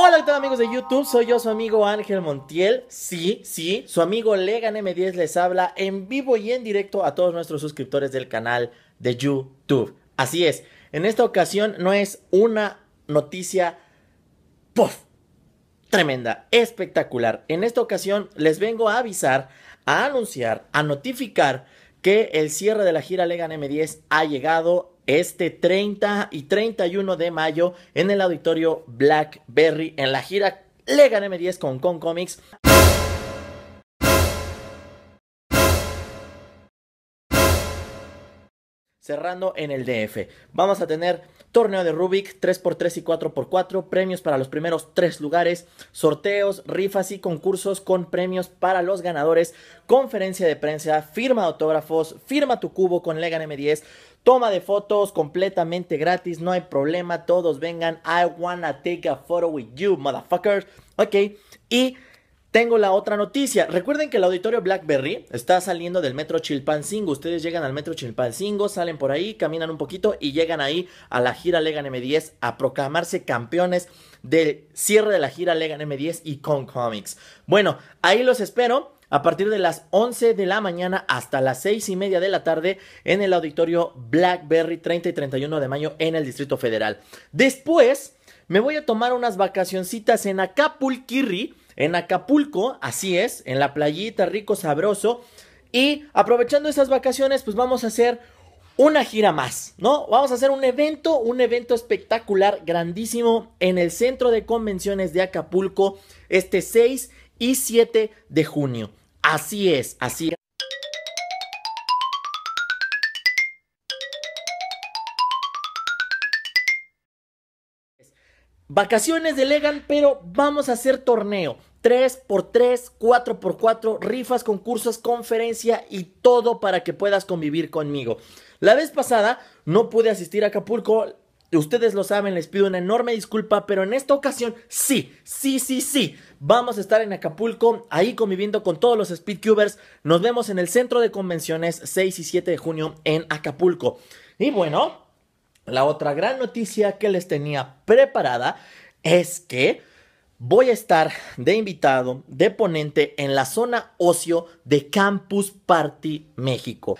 Hola, a todos amigos de YouTube? Soy yo, su amigo Ángel Montiel. Sí, sí, su amigo Legan M10 les habla en vivo y en directo a todos nuestros suscriptores del canal de YouTube. Así es, en esta ocasión no es una noticia puff, tremenda, espectacular. En esta ocasión les vengo a avisar, a anunciar, a notificar que el cierre de la gira Legan M10 ha llegado este 30 y 31 de mayo en el auditorio Blackberry en la gira Legan M10 con Con Comics. cerrando en el DF. Vamos a tener torneo de Rubik 3x3 y 4x4, premios para los primeros tres lugares, sorteos, rifas y concursos con premios para los ganadores, conferencia de prensa, firma de autógrafos, firma tu cubo con Legan M10, Toma de fotos completamente gratis, no hay problema. Todos vengan. I wanna take a photo with you, motherfuckers. Ok. Y tengo la otra noticia. Recuerden que el auditorio Blackberry está saliendo del metro Chilpancingo. Ustedes llegan al metro Chilpancingo, salen por ahí, caminan un poquito y llegan ahí a la gira Legan M10 a proclamarse campeones del cierre de la gira Legan M10 y con Comics. Bueno, ahí los espero a partir de las 11 de la mañana hasta las 6 y media de la tarde en el auditorio Blackberry 30 y 31 de mayo en el Distrito Federal. Después me voy a tomar unas vacacioncitas en Acapulquirri, en Acapulco, así es, en la playita rico sabroso. Y aprovechando esas vacaciones, pues vamos a hacer una gira más, ¿no? Vamos a hacer un evento, un evento espectacular, grandísimo, en el Centro de Convenciones de Acapulco, este 6 y 7 de junio. Así es, así es. Vacaciones de Legan, pero vamos a hacer torneo. 3x3, 4x4, rifas, concursos, conferencia y todo para que puedas convivir conmigo. La vez pasada no pude asistir a Acapulco, ustedes lo saben, les pido una enorme disculpa, pero en esta ocasión sí, sí, sí, sí. Vamos a estar en Acapulco, ahí conviviendo con todos los speedcubers. Nos vemos en el centro de convenciones 6 y 7 de junio en Acapulco. Y bueno, la otra gran noticia que les tenía preparada es que voy a estar de invitado, de ponente en la zona ocio de Campus Party México.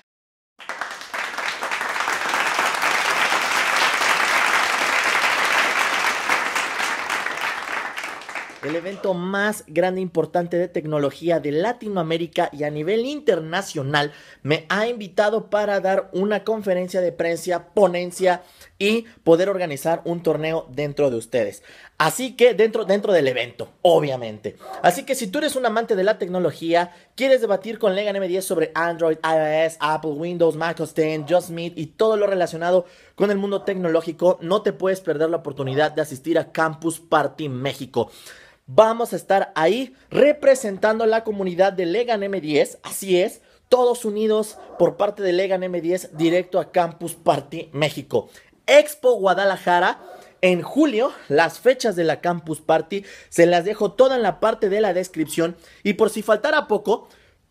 el evento más grande e importante de tecnología de Latinoamérica y a nivel internacional, me ha invitado para dar una conferencia de prensa, ponencia, y poder organizar un torneo dentro de ustedes. Así que dentro, dentro del evento, obviamente. Así que si tú eres un amante de la tecnología, quieres debatir con Legan M10 sobre Android, iOS, Apple, Windows, Mac OS X, Just Meet y todo lo relacionado con el mundo tecnológico, no te puedes perder la oportunidad de asistir a Campus Party México vamos a estar ahí representando a la comunidad de Legan M10, así es, todos unidos por parte de Legan M10 directo a Campus Party México. Expo Guadalajara. En julio, las fechas de la Campus Party se las dejo toda en la parte de la descripción. Y por si faltara poco,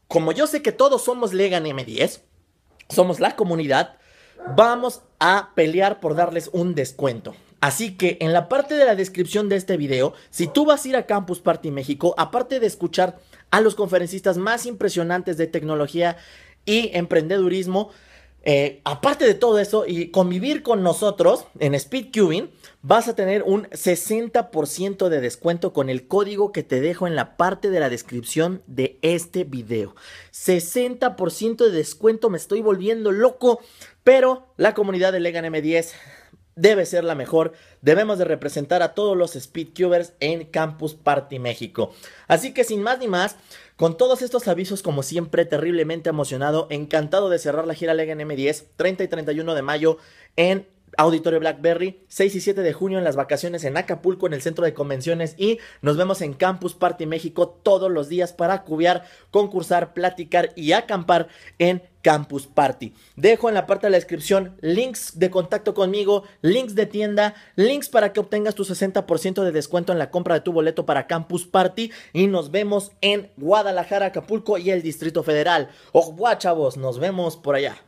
como yo sé que todos somos Legan M10, somos la comunidad, vamos a pelear por darles un descuento. Así que en la parte de la descripción de este video, si tú vas a ir a Campus Party México, aparte de escuchar a los conferencistas más impresionantes de tecnología y emprendedurismo, eh, aparte de todo eso y convivir con nosotros en Speed Cubing, vas a tener un 60% de descuento con el código que te dejo en la parte de la descripción de este video. 60% de descuento, me estoy volviendo loco, pero la comunidad de Legan M10 debe ser la mejor. Debemos de representar a todos los speedcubers en Campus Party México. Así que sin más ni más, con todos estos avisos como siempre terriblemente emocionado, encantado de cerrar la gira Lega en M10 30 y 31 de mayo en Auditorio Blackberry, 6 y 7 de junio en las vacaciones en Acapulco, en el centro de convenciones y nos vemos en Campus Party México todos los días para cubiar, concursar, platicar y acampar en Campus Party. Dejo en la parte de la descripción links de contacto conmigo, links de tienda, links para que obtengas tu 60% de descuento en la compra de tu boleto para Campus Party y nos vemos en Guadalajara, Acapulco y el Distrito Federal. ¡Ojo, chavos! Nos vemos por allá.